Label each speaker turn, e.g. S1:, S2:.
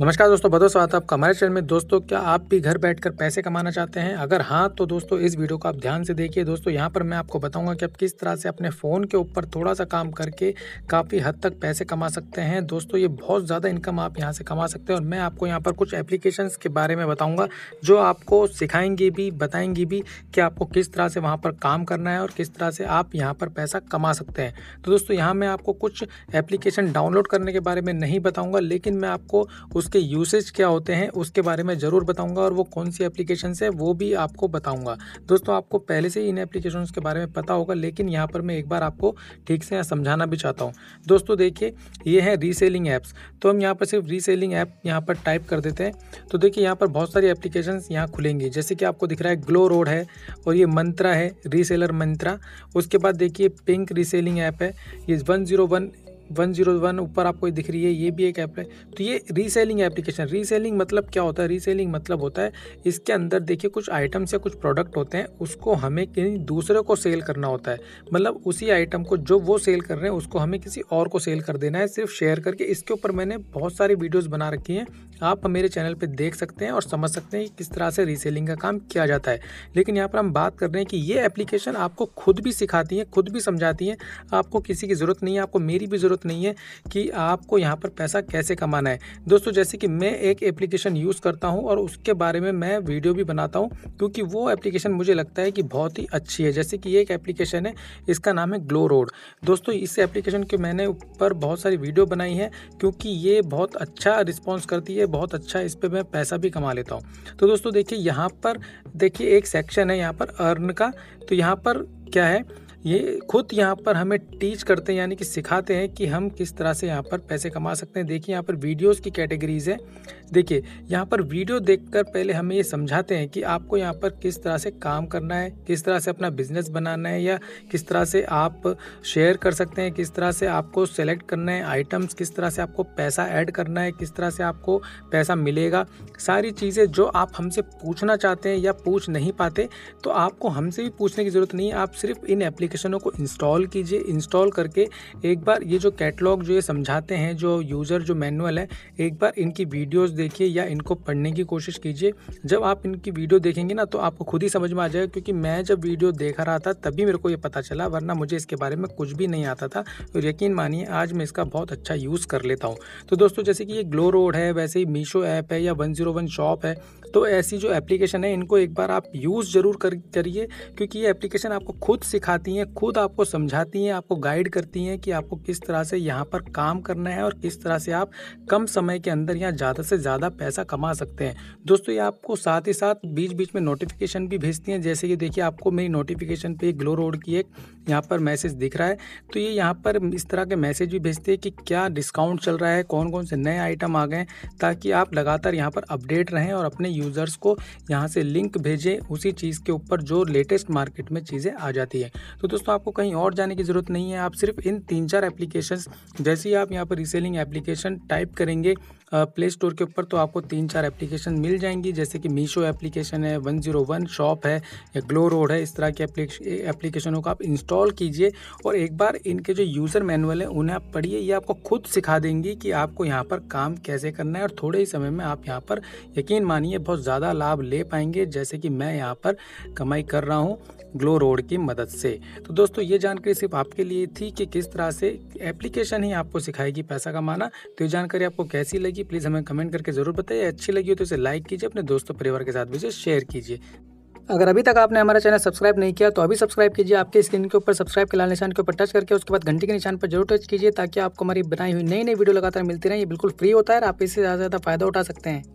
S1: नमस्कार दोस्तों बहुत स्वागत है आपका हमारे चैनल में दोस्तों क्या आप भी घर बैठकर पैसे कमाना चाहते हैं अगर हाँ तो दोस्तों इस वीडियो को आप ध्यान से देखिए दोस्तों यहाँ पर मैं आपको बताऊंगा कि आप किस तरह से अपने फ़ोन के ऊपर थोड़ा सा काम करके काफ़ी हद तक पैसे कमा सकते हैं दोस्तों ये बहुत ज़्यादा इनकम आप यहाँ से कमा सकते हैं और मैं आपको यहाँ पर कुछ एप्लीकेशन के बारे में बताऊँगा जो आपको सिखाएंगी भी बताएंगी भी कि आपको किस तरह से वहाँ पर काम करना है और किस तरह से आप यहाँ पर पैसा कमा सकते हैं तो दोस्तों यहाँ मैं आपको कुछ एप्लीकेशन डाउनलोड करने के बारे में नहीं बताऊँगा लेकिन मैं आपको उस उसके यूसेज क्या होते हैं उसके बारे में ज़रूर बताऊँगा और वो कौन सी एप्लीकेशन है वो भी आपको बताऊँगा दोस्तों आपको पहले से ही इन एप्लीकेशन के बारे में पता होगा लेकिन यहाँ पर मैं एक बार आपको ठीक से समझाना भी चाहता हूँ दोस्तों देखिए ये है रीसेलिंग ऐप्स तो हम यहाँ पर सिर्फ रीसेलिंग ऐप यहाँ पर टाइप कर देते हैं तो देखिए यहाँ पर बहुत सारी एप्लीकेशन यहाँ खुलेंगी जैसे कि आपको दिख रहा है ग्लो रोड है और ये मंत्रा है रीसेलर मंत्रा उसके बाद देखिए पिंक रीसेलिंग ऐप है ये one zero one one zero one ऊपर आपको दिख रही है ये भी एक ऐप है तो ये रीसेलिंग एप्लीकेशन रीसेलिंग मतलब क्या होता है रीसेलिंग मतलब होता है इसके अंदर देखिए कुछ आइटम्स या कुछ प्रोडक्ट होते हैं उसको हमें किसी दूसरे को सेल करना होता है मतलब उसी आइटम को जो वो सेल कर रहे हैं उसको हमें किसी और को सेल कर देना है सिर्फ शेयर करके इसके ऊपर मैंने बहुत सारी वीडियोज़ बना रखी हैं आप मेरे चैनल पे देख सकते हैं और समझ सकते हैं कि किस तरह से रीसेलिंग का काम किया जाता है लेकिन यहाँ पर हम बात कर रहे हैं कि ये एप्लीकेशन आपको खुद भी सिखाती है खुद भी समझाती है आपको किसी की ज़रूरत नहीं है आपको मेरी भी ज़रूरत नहीं है कि आपको यहाँ पर पैसा कैसे कमाना है दोस्तों जैसे कि मैं एक एप्लीकेशन यूज़ करता हूँ और उसके बारे में मैं वीडियो भी बनाता हूँ क्योंकि वो एप्लीकेशन मुझे लगता है कि बहुत ही अच्छी है जैसे कि ये एक एप्लीकेशन है इसका नाम है ग्लो रोड दोस्तों इस एप्लीकेशन के मैंने ऊपर बहुत सारी वीडियो बनाई है क्योंकि ये बहुत अच्छा रिस्पॉन्स करती है लिए बहुत अच्छा है इस पर मैं पैसा भी कमा लेता हूँ तो दोस्तों देखिए यहाँ पर देखिए एक सेक्शन है यहाँ पर अर्न का तो यहाँ पर क्या है ये खुद यहाँ पर हमें टीच करते हैं यानी कि सिखाते हैं कि हम किस तरह से यहाँ पर पैसे कमा सकते हैं देखिए यहाँ पर वीडियोज़ की कैटेगरीज़ है देखिए यहाँ पर वीडियो देखकर पहले हमें ये समझाते हैं कि आपको यहाँ पर किस तरह से काम करना है किस तरह से अपना बिजनेस बनाना है या किस तरह से आप शेयर कर सकते हैं किस तरह से आपको सेलेक्ट करना है आइटम्स किस तरह से आपको पैसा ऐड करना है किस तरह से आपको पैसा मिलेगा सारी चीज़ें जो आप हमसे पूछना चाहते हैं या पूछ नहीं पाते तो आपको हमसे भी पूछने की ज़रूरत नहीं है आप सिर्फ इन एप्लीकेशन एप्लीकेशनों को इंस्टॉल कीजिए इंस्टॉल करके एक बार ये जो कैटलॉग जो ये समझाते हैं जो यूज़र जो मैनुअल है एक बार इनकी वीडियोस देखिए या इनको पढ़ने की कोशिश कीजिए जब आप इनकी वीडियो देखेंगे ना तो आपको खुद ही समझ में आ जाएगा क्योंकि मैं जब वीडियो देख रहा था तभी मेरे को ये पता चला वरना मुझे इसके बारे में कुछ भी नहीं आता था और तो यकीन मानिए आज मैं इसका बहुत अच्छा यूज़ कर लेता हूँ तो दोस्तों जैसे कि ये ग्लो रोड है वैसे ही मीशो ऐप है या वन जीरो वन शॉप है तो ऐसी जो एप्लीकेशन है इनको एक बार आप यूज़ ज़रूर करिए क्योंकि ये एप्लीकेशन आपको खुद सिखाती करती हैं खुद आपको समझाती हैं आपको गाइड करती हैं कि आपको किस तरह से यहाँ पर काम करना है और किस तरह से आप कम समय के अंदर यहाँ ज़्यादा से ज़्यादा पैसा कमा सकते हैं दोस्तों ये आपको साथ ही साथ बीच बीच में नोटिफिकेशन भी भेजती हैं जैसे कि देखिए आपको मेरी नोटिफिकेशन पर ग्लो रोड की एक यहाँ पर मैसेज दिख रहा है तो ये यहाँ पर इस तरह के मैसेज भी भेजते हैं कि क्या डिस्काउंट चल रहा है कौन कौन से नए आइटम आ गए ताकि आप लगातार यहाँ पर अपडेट रहें और अपने यूज़र्स को यहाँ से लिंक भेजें उसी चीज़ के ऊपर जो लेटेस्ट मार्केट में चीज़ें आ जाती है तो तो दोस्तों आपको कहीं और जाने की ज़रूरत नहीं है आप सिर्फ इन तीन चार एप्लीकेशन जैसे ही आप यहाँ पर रीसेलिंग एप्लीकेशन टाइप करेंगे प्ले स्टोर के ऊपर तो आपको तीन चार एप्लीकेशन मिल जाएंगी जैसे कि मीशो एप्लीकेशन है वन जीरो वन शॉप है या ग्लो रोड है इस तरह के एप्लीकेशनों को आप इंस्टॉल कीजिए और एक बार इनके जो यूज़र मैनुअल हैं उन्हें आप पढ़िए ये आपको खुद सिखा देंगी कि आपको यहाँ पर काम कैसे करना है और थोड़े ही समय में आप यहाँ पर यकीन मानिए बहुत ज़्यादा लाभ ले पाएंगे जैसे कि मैं यहाँ पर कमाई कर रहा हूँ ग्लो रोड की मदद से तो दोस्तों ये जानकारी सिर्फ आपके लिए थी कि किस तरह से एप्लीकेशन ही आपको सिखाएगी पैसा कमाना तो ये जानकारी आपको कैसी लगी प्लीज़ हमें कमेंट करके ज़रूर बताइए अच्छी लगी हो तो इसे लाइक कीजिए अपने दोस्तों परिवार के साथ भी इसे शेयर कीजिए अगर अभी तक आपने हमारा चैनल सब्सक्राइब नहीं किया तो अभी सब्सक्राइब कीजिए आपके स्क्रीन के ऊपर सब्सक्राइब के लाल निशान के ऊपर टच करके उसके बाद घंटी के निशान पर जरूर टच कीजिए ताकि आपको हमारी बनाई हुई नई नई वीडियो लगातार मिलती रहे ये बिल्कुल फ्री होता है आप इससे ज़्यादा ज़्यादा फायदा उठा सकते हैं